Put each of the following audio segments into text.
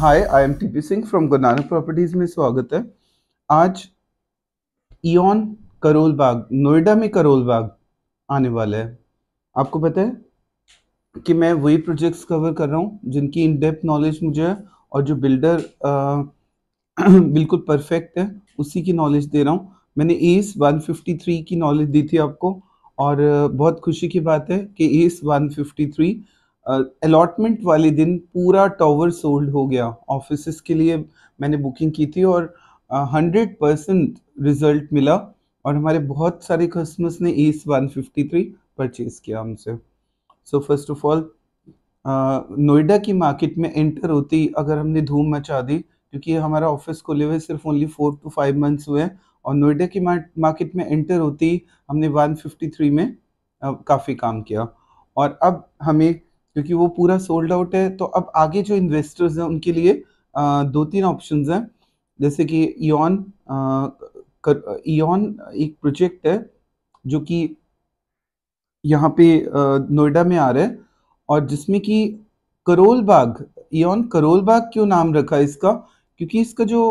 Hi I am TP Singh from Guru Properties में स्वागत है आज ईन करोल बाग नोएडा में करोल बाग आने वाला है आपको पता है कि मैं वही प्रोजेक्ट्स कवर कर रहा हूँ जिनकी इन डेप्थ नॉलेज मुझे है और जो बिल्डर आ, बिल्कुल परफेक्ट है उसी की नॉलेज दे रहा हूँ मैंने एस 153 की नॉलेज दी थी आपको और बहुत खुशी की बात है कि एस 153 अलॉटमेंट वाले दिन पूरा टावर सोल्ड हो गया ऑफिस के लिए मैंने बुकिंग की थी और हंड्रेड परसेंट रिजल्ट मिला और हमारे बहुत सारे कस्टमर्स ने S one fifty three purchase किया हमसे so first of all Noida की मार्केट में एंटर होती अगर हमने धूम मचा दी क्योंकि हमारा ऑफिस खोले हुए सिर्फ only four two five months हुए हैं और नोएडा की मार्केट में एंटर होती हमने 153 में काफ़ी काम किया और अब हमें क्योंकि वो पूरा सोल्ड आउट है तो अब आगे जो इन्वेस्टर्स हैं उनके लिए दो तीन ऑप्शंस हैं जैसे कि ईन ईन एक प्रोजेक्ट है जो कि यहाँ पे नोएडा में आ रहा है और जिसमें कि करोल बाग ईन करोल बाग क्यों नाम रखा है इसका क्योंकि इसका जो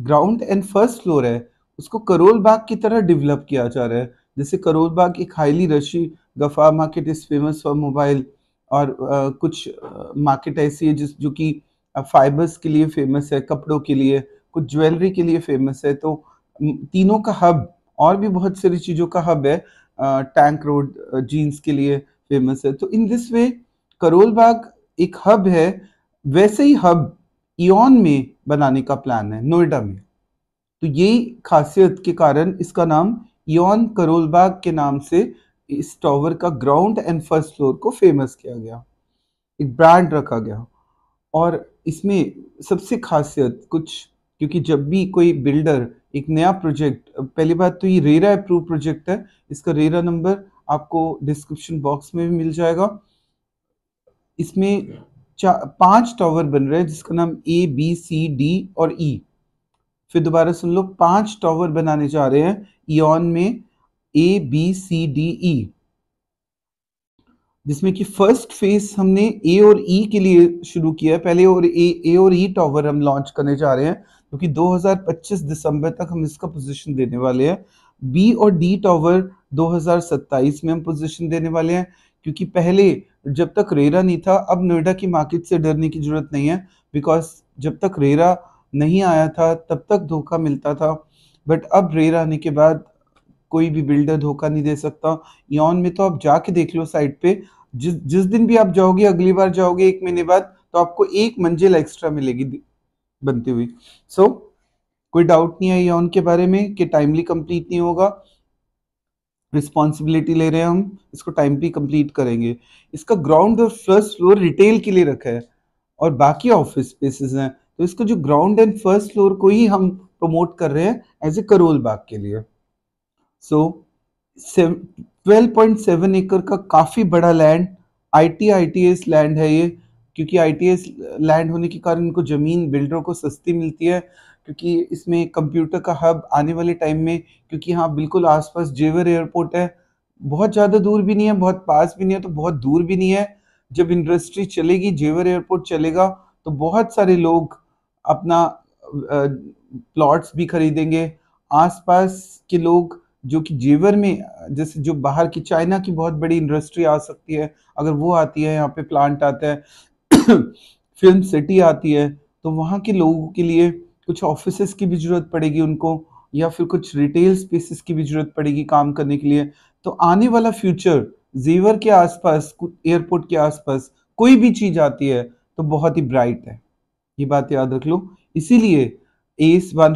ग्राउंड एंड फर्स्ट फ्लोर है उसको करोल बाग की तरह डेवलप किया जा रहा है जैसे करोल बाग एक highly rushy Gaffar market is famous for mobile और कुछ मार्केट ऐसी है जिस जो कि फाइबर्स के लिए फेमस है कपड़ों के लिए कुछ ज्वेलरी के लिए फेमस है तो तीनों का हब और भी बहुत सारी चीज़ों का हब है टैंक रोड जीन्स के लिए फेमस है तो इन दिस वे करोल बाग एक हब है वैसे ही हब इन में बनाने का प्लान है नोएडा में तो ये खासियत के कारण इसका नाम करोल करोलबाग के नाम से इस टावर का ग्राउंड एंड फर्स्ट फ्लोर को फेमस किया गया एक ब्रांड रखा गया और इसमें सबसे खासियत कुछ क्योंकि जब भी कोई बिल्डर एक नया प्रोजेक्ट पहली बात तो ये रेरा अप्रूव प्रोजेक्ट है इसका रेरा नंबर आपको डिस्क्रिप्शन बॉक्स में भी मिल जाएगा इसमें पांच टावर बन रहे हैं जिसका नाम ए बी सी डी और ई e. फिर दोबारा सुन लो पांच टावर बनाने जा रहे हैं ईन में A B C D E जिसमें कि फर्स्ट फेज हमने ए और ई e के लिए शुरू किया है पहले और ए ए और ई e टॉवर हम लॉन्च करने जा रहे हैं क्योंकि तो 2025 दिसंबर तक हम इसका पोजीशन देने वाले हैं बी और डी टॉवर 2027 में हम पोजीशन देने वाले हैं क्योंकि पहले जब तक रेरा नहीं था अब नोएडा की मार्केट से डरने की जरूरत नहीं है बिकॉज जब तक रेरा नहीं आया था तब तक धोखा मिलता था बट अब रेरा आने के बाद कोई भी बिल्डर धोखा नहीं दे सकता यौन में तो आप जाके देख लो साइट पे जिस जिस दिन भी आप जाओगे अगली बार जाओगे एक महीने बाद तो आपको एक मंजिल एक्स्ट्रा मिलेगी बनती हुई सो so, कोई डाउट नहीं है यौन के बारे में कि टाइमली कंप्लीट नहीं होगा रिस्पॉन्सिबिलिटी ले रहे हैं हम इसको टाइम पे कंप्लीट करेंगे इसका ग्राउंड और फर्स्ट फ्लोर रिटेल के लिए रखा है और बाकी ऑफिस स्पेसेस हैं तो इसका जो ग्राउंड एंड फर्स्ट फ्लोर को ही हम प्रमोट कर रहे हैं एज ए करोल बाग के लिए सो ट्वेल्व पॉइंट सेवन एकड़ का काफ़ी बड़ा land I T I T S land है ये क्योंकि आई टी एस लैंड होने के कारण इनको ज़मीन बिल्डरों को सस्ती मिलती है क्योंकि इसमें कंप्यूटर का हब आने वाले टाइम में क्योंकि यहाँ बिल्कुल आसपास जेवर एयरपोर्ट है बहुत ज़्यादा दूर भी नहीं है बहुत पास भी नहीं है तो बहुत दूर भी नहीं है जब इंडस्ट्री चलेगी जेवर एयरपोर्ट चलेगा तो बहुत सारे लोग अपना प्लॉट्स भी खरीदेंगे आसपास के लोग जो कि जेवर में जैसे जो बाहर की चाइना की बहुत बड़ी इंडस्ट्री आ सकती है अगर वो आती है यहाँ पे प्लांट आता है फिल्म सिटी आती है तो वहाँ के लोगों के लिए कुछ ऑफिस की भी ज़रूरत पड़ेगी उनको या फिर कुछ रिटेल स्पेसिस की भी ज़रूरत पड़ेगी काम करने के लिए तो आने वाला फ्यूचर जेवर के आसपास एयरपोर्ट के आसपास कोई भी चीज़ आती है तो बहुत ही ब्राइट है ये बात याद रख लो इसीलिए एस वन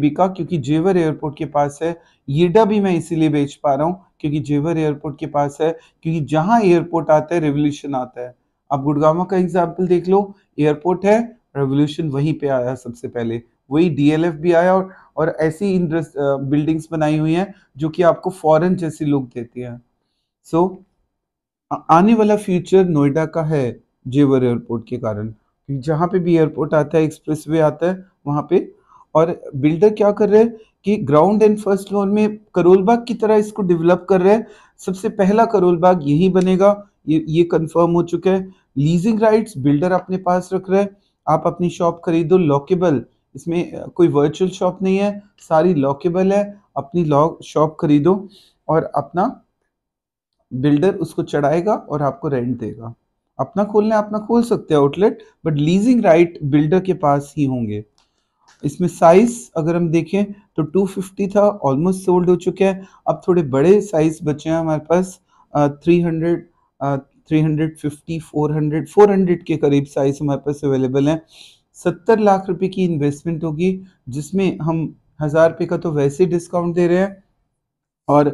बी का क्योंकि जेवर एयरपोर्ट के पास है येडा भी मैं इसीलिए बेच पा रहा हूँ क्योंकि जेवर एयरपोर्ट के पास है क्योंकि जहां एयरपोर्ट आता है रेवोल्यूशन आता है आप गुड़गावा का एग्जाम्पल देख लो एयरपोर्ट है रेवोल्यूशन वहीं पे आया सबसे पहले वही डीएलएफ भी आया और और ऐसी इन बिल्डिंग्स बनाई हुई हैं जो कि आपको फॉरेन जैसी लुक देती हैं सो so, आने वाला फ्यूचर नोएडा का है जेवर एयरपोर्ट के कारण जहाँ पे भी एयरपोर्ट आता है वे आता है वहाँ पे और बिल्डर क्या कर रहे हैं कि ग्राउंड एंड फर्स्ट फ्लोर में करोल बाग की तरह इसको डेवलप कर रहे हैं सबसे पहला करोल बाग यही बनेगा ये ये कंफर्म हो चुका है लीजिंग राइट्स बिल्डर अपने पास रख रहे हैं आप अपनी शॉप खरीदो लॉकेबल इसमें कोई वर्चुअल शॉप नहीं है सारी लॉकेबल है अपनी लॉक शॉप खरीदो और अपना बिल्डर उसको चढ़ाएगा और आपको रेंट देगा अपना खोलना अपना खोल सकते हैं outlet but leasing right builder के पास ही होंगे इसमें साइज़ अगर हम देखें तो 250 था ऑलमोस्ट सोल्ड हो चुका है अब थोड़े बड़े साइज़ बचे हैं हमारे पास three hundred three hundred fifty four hundred four hundred के करीब साइज़ हमारे पास अवेलेबल है सत्तर लाख रुपए की इन्वेस्टमेंट होगी जिसमें हम हज़ार रुपये का तो वैसे डिस्काउंट दे रहे हैं और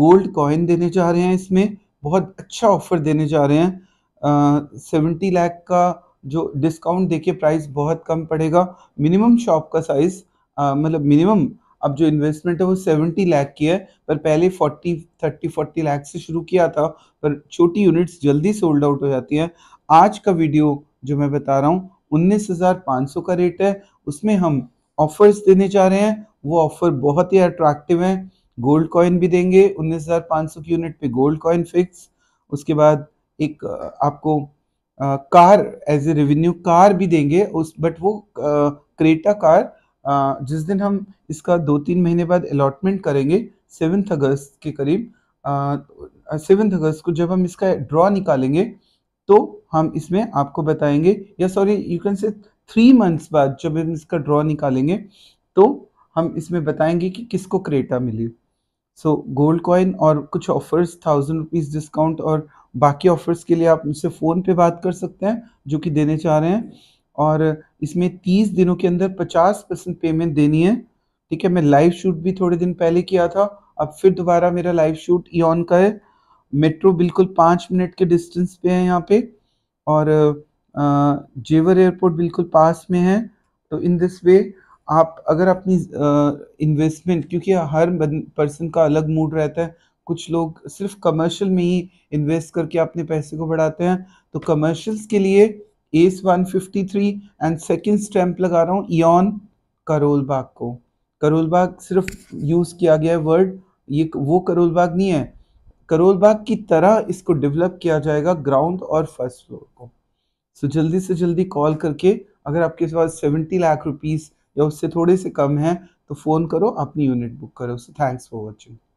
गोल्ड कॉइन देने जा रहे हैं इसमें बहुत अच्छा ऑफर देने जा रहे हैं सेवेंटी लाख का जो डिस्काउंट देके प्राइस बहुत कम पड़ेगा मिनिमम शॉप का साइज़ मतलब मिनिमम अब जो इन्वेस्टमेंट है वो सेवेंटी लाख की है पर पहले फोर्टी थर्टी फोर्टी लाख से शुरू किया था पर छोटी यूनिट्स जल्दी सोल्ड आउट हो जाती हैं आज का वीडियो जो मैं बता रहा हूँ उन्नीस हज़ार पाँच सौ का रेट है उसमें हम ऑफर्स देने जा रहे हैं वो ऑफ़र बहुत ही अट्रैक्टिव हैं गोल्ड कॉइन भी देंगे उन्नीस हज़ार पाँच सौ की यूनिट पे गोल्ड कॉइन फिक्स उसके बाद एक आपको car as a revenue car भी देंगे उस बट वो क्रेटा कार जिस दिन हम इसका दो तीन महीने बाद अलॉटमेंट करेंगे सेवन्थ अगस्त के करीब सेवन्थ अगस्त को जब हम इसका ड्रॉ निकालेंगे तो हम इसमें आपको बताएंगे या sorry you can say three months बाद जब हम इसका ड्रॉ निकालेंगे तो हम इसमें बताएंगे कि किसको क्रेटा मिली सो गोल्ड कॉइन और कुछ ऑफर्स थाउजेंड रुपीज़ डिस्काउंट और बाकी ऑफर्स के लिए आप मुझसे फ़ोन पे बात कर सकते हैं जो कि देने चाह रहे हैं और इसमें तीस दिनों के अंदर पचास परसेंट पेमेंट देनी है ठीक है मैं लाइव शूट भी थोड़े दिन पहले किया था अब फिर दोबारा मेरा लाइव शूट ईन का है मेट्रो बिल्कुल पाँच मिनट के डिस्टेंस पे है यहाँ पे और जेवर एयरपोर्ट बिल्कुल पास में है तो इन दिस वे आप अगर अपनी इन्वेस्टमेंट क्योंकि हर पर्सन का अलग मूड रहता है कुछ लोग सिर्फ कमर्शियल में ही इन्वेस्ट करके अपने पैसे को बढ़ाते हैं तो कमर्शियल्स के लिए एस 153 एंड सेकंड स्टैम्प लगा रहा हूँ ईन करोलबाग को करोलबाग सिर्फ यूज़ किया गया है वर्ड ये वो करोलबाग नहीं है करोलबाग की तरह इसको डेवलप किया जाएगा ग्राउंड और फर्स्ट फ्लोर को सो so, जल्दी से जल्दी कॉल करके अगर आपके पास सेवेंटी लाख रुपीज़ या उससे थोड़े से कम है तो फ़ोन करो अपनी यूनिट बुक करो सो थैंक्स फॉर वॉचिंग